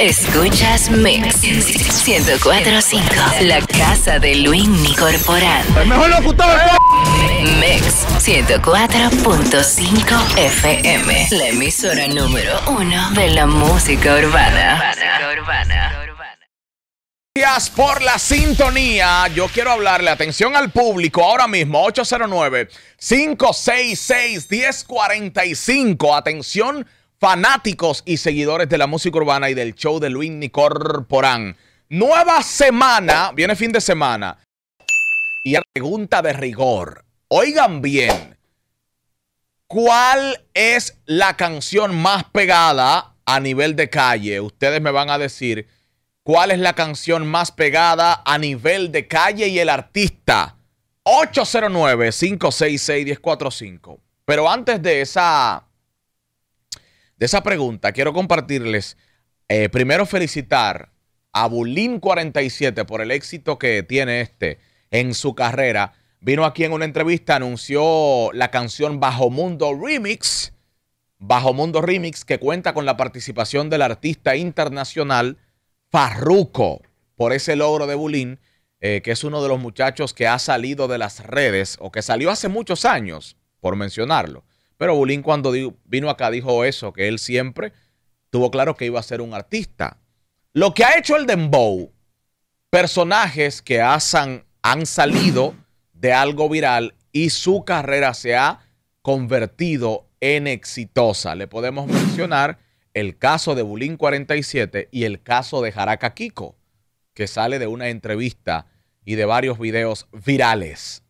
Escuchas Mix 1045, la casa de Luis Nicorporal El mejor Mix 104.5 FM, la emisora número uno de la música urbana. Música urbana. Gracias por la sintonía. Yo quiero hablarle, atención al público, ahora mismo, 809-566-1045. Atención fanáticos y seguidores de la música urbana y del show de Luis Porán Nueva semana, viene fin de semana. Y la pregunta de rigor. Oigan bien, ¿cuál es la canción más pegada a nivel de calle? Ustedes me van a decir cuál es la canción más pegada a nivel de calle y el artista. 809-566-1045. Pero antes de esa esa pregunta, quiero compartirles, eh, primero felicitar a Bulín47 por el éxito que tiene este en su carrera. Vino aquí en una entrevista, anunció la canción Bajo Mundo Remix, Bajo Mundo Remix, que cuenta con la participación del artista internacional Farruco. por ese logro de Bulín, eh, que es uno de los muchachos que ha salido de las redes o que salió hace muchos años, por mencionarlo pero Bulín cuando vino acá dijo eso, que él siempre tuvo claro que iba a ser un artista. Lo que ha hecho el Dembow, personajes que han, salido de algo viral y su carrera se ha convertido en exitosa. Le podemos mencionar el caso de Bulín 47 y el caso de Jaraka Kiko, que sale de una entrevista y de varios videos virales.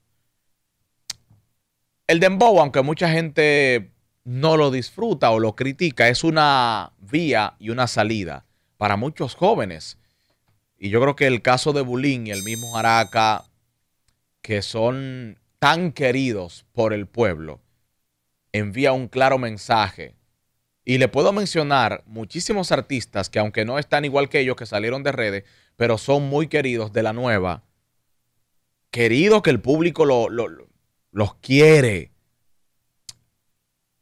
El dembow, aunque mucha gente no lo disfruta o lo critica, es una vía y una salida para muchos jóvenes. Y yo creo que el caso de Bulín y el mismo Araca, que son tan queridos por el pueblo, envía un claro mensaje. Y le puedo mencionar muchísimos artistas que aunque no están igual que ellos, que salieron de redes, pero son muy queridos de la nueva. Querido que el público lo, lo, los quiere.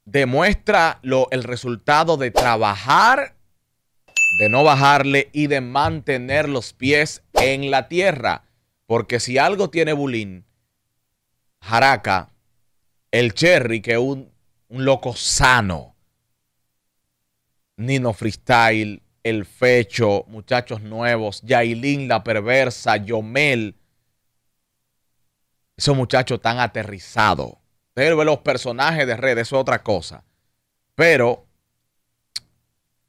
Demuestra lo, el resultado de trabajar, de no bajarle y de mantener los pies en la tierra. Porque si algo tiene Bulín, Jaraca, el Cherry, que es un, un loco sano, Nino Freestyle, El Fecho, muchachos nuevos, Yailin la perversa, Yomel, esos muchachos tan aterrizados. Pero los personajes de redes, eso es otra cosa. Pero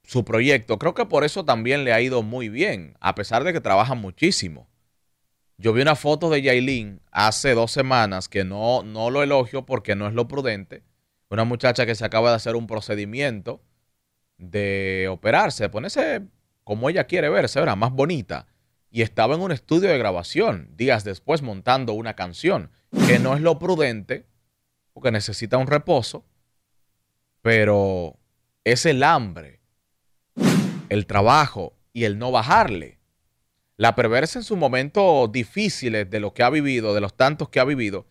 su proyecto, creo que por eso también le ha ido muy bien, a pesar de que trabaja muchísimo. Yo vi una foto de Yailin hace dos semanas que no, no lo elogio porque no es lo prudente. Una muchacha que se acaba de hacer un procedimiento de operarse, ponerse como ella quiere verse, ¿verdad? Más bonita y estaba en un estudio de grabación, días después montando una canción, que no es lo prudente, porque necesita un reposo, pero es el hambre, el trabajo y el no bajarle. La perversa en sus momentos difíciles de lo que ha vivido, de los tantos que ha vivido,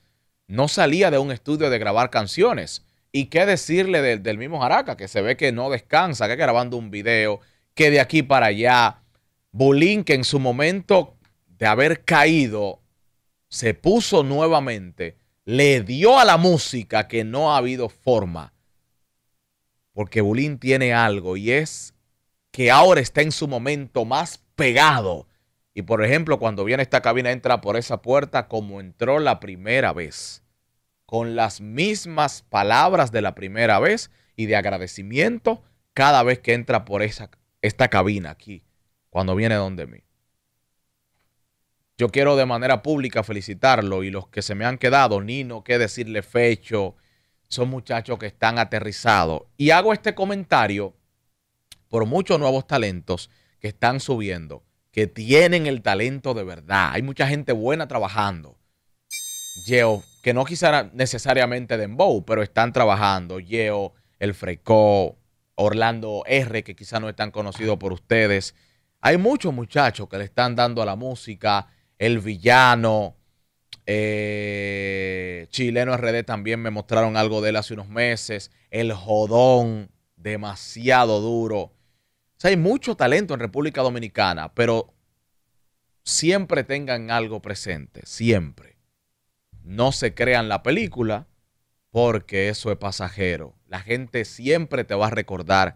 no salía de un estudio de grabar canciones. ¿Y qué decirle del mismo Jaraca, que se ve que no descansa, que grabando un video, que de aquí para allá, Bulín, que en su momento de haber caído, se puso nuevamente, le dio a la música que no ha habido forma. Porque Bulín tiene algo y es que ahora está en su momento más pegado. Y por ejemplo, cuando viene esta cabina, entra por esa puerta como entró la primera vez, con las mismas palabras de la primera vez y de agradecimiento cada vez que entra por esa, esta cabina aquí cuando viene donde mí. Yo quiero de manera pública felicitarlo y los que se me han quedado, Nino, qué decirle fecho, son muchachos que están aterrizados. Y hago este comentario por muchos nuevos talentos que están subiendo, que tienen el talento de verdad. Hay mucha gente buena trabajando. Yeo, que no quizá necesariamente Dembow, pero están trabajando. Yeo, El Freco, Orlando R, que quizá no es tan conocido por ustedes. Hay muchos muchachos que le están dando a la música, el villano, eh, Chileno RD también me mostraron algo de él hace unos meses, el jodón, demasiado duro. O hay mucho talento en República Dominicana, pero siempre tengan algo presente, siempre. No se crean la película porque eso es pasajero. La gente siempre te va a recordar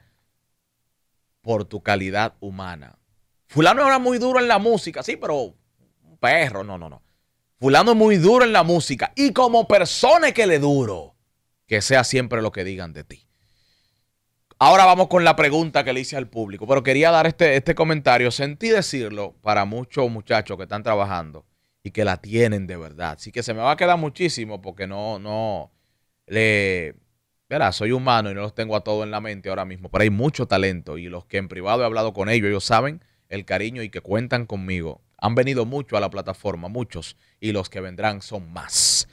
por tu calidad humana. Fulano era muy duro en la música, sí, pero un perro, no, no, no. Fulano es muy duro en la música y como persona que le duro, que sea siempre lo que digan de ti. Ahora vamos con la pregunta que le hice al público, pero quería dar este, este comentario. Sentí decirlo para muchos muchachos que están trabajando y que la tienen de verdad. Así que se me va a quedar muchísimo porque no, no, le, verá, soy humano y no los tengo a todos en la mente ahora mismo, pero hay mucho talento y los que en privado he hablado con ellos, ellos saben el cariño y que cuentan conmigo. Han venido mucho a la plataforma, muchos, y los que vendrán son más.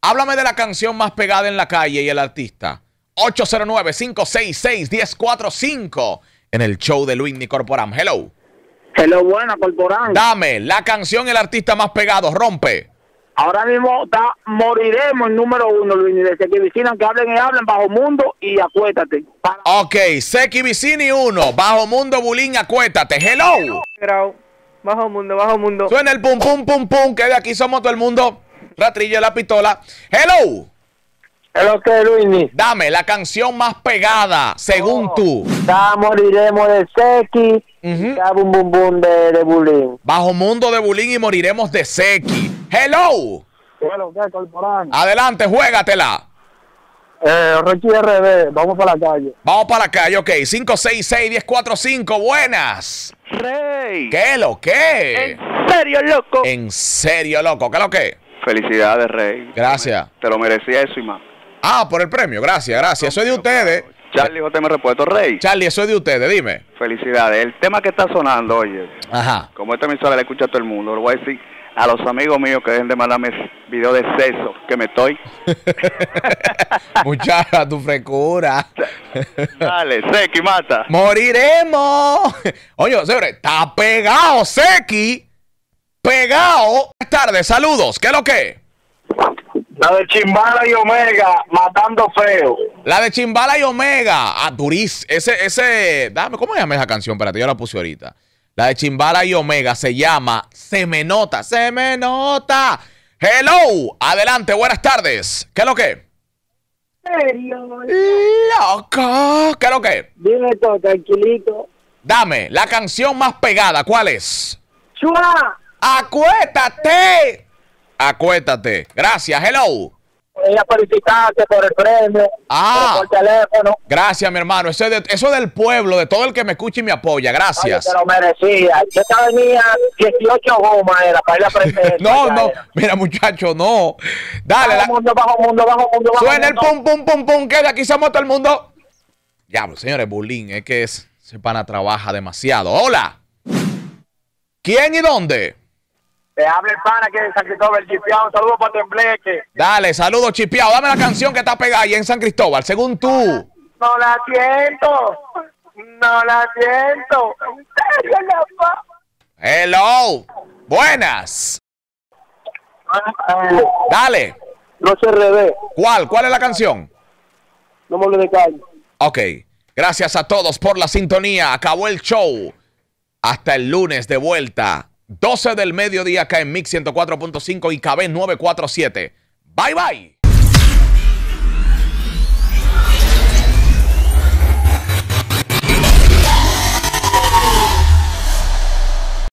Háblame de la canción más pegada en la calle y el artista. 809-566-1045 en el show de Luis Corporam. Hello. Hello, buena, Corporam. Dame la canción y el artista más pegado. Rompe. Ahora mismo moriremos el número uno, Luis. de que que hablen y hablen, Bajo Mundo y Acuétate. Ok, Seki Vicini uno, Bajo Mundo Bulín, Acuétate. Hello. Bajo Mundo, Bajo Mundo. Suena el pum pum pum pum, que de aquí somos todo el mundo. Ratrillo la pistola. Hello lo que Luini. Dame la canción más pegada, según oh. tú. Ya moriremos de Seki. Ya bum bum bum de, de Bajo mundo de Bulín y moriremos de Seki. Hello. lo ¿qué, corporal. Adelante, juégatela. Eh, Rocky RB, vamos para la calle. Vamos para la calle, ok. 4, 5, buenas. Rey. ¿Qué lo que? En serio, loco. En serio, loco. ¿Qué lo que? Felicidades, Rey. Gracias. Te lo merecía eso y más. Ah, por el premio. Gracias, gracias. Eso es de ustedes. Charlie me Repuesto Rey. Charlie, eso es de ustedes, dime. Felicidades. El tema que está sonando, oye. Ajá. Como esta emisora la escucha todo el mundo, lo voy a decir a los amigos míos que dejen de mandarme videos de sexo, que me estoy. Muchacha, tu frescura. Dale, Seki, mata. Moriremos. Oye, señores, está pegado, Seki. Pegado. Buenas tardes, saludos. ¿Qué es lo que? La de Chimbala y Omega, matando feo. La de Chimbala y Omega, a ah, Duriz. Ese, ese, dame, ¿cómo se llama esa canción? Espérate, yo la puse ahorita. La de Chimbala y Omega se llama Se me nota, se me nota. Hello, adelante, buenas tardes. ¿Qué es lo que? Loco, ¿qué es lo que? Dime todo, tranquilito. Dame, la canción más pegada, ¿cuál es? ¡Chua! ¡Acuétate! Acuéstate. Gracias, hello. Ella felicitarte por el premio. Ah. Por teléfono. Gracias, mi hermano. Eso es, eso del pueblo, de todo el que me escucha y me apoya. Gracias. Oye, te lo merecía. Yo estaba venía 18 gomas, era para ir a presentar no, no. Mira, muchacho, no. Dale. Bajo mundo, bajo mundo, bajo mundo, bajo Suena mundo. el pum, pum, pum, pum, que de aquí somos todo el mundo. Ya, señores, bullying, es que es, ese pana trabaja demasiado. Hola. ¿Quién y dónde? Te habla el pana que en San Cristóbal, Chipiao. Un saludo para Tembleque. Dale, saludo, Chipiao. Dame la canción que está pegada ahí en San Cristóbal, según tú. No la siento. No la siento. Hello. Buenas. Dale. No se revé. ¿Cuál? ¿Cuál es la canción? No me lo calle. Ok. Gracias a todos por la sintonía. Acabó el show. Hasta el lunes de vuelta. 12 del mediodía acá en Mix 104.5 y KB 947. Bye bye.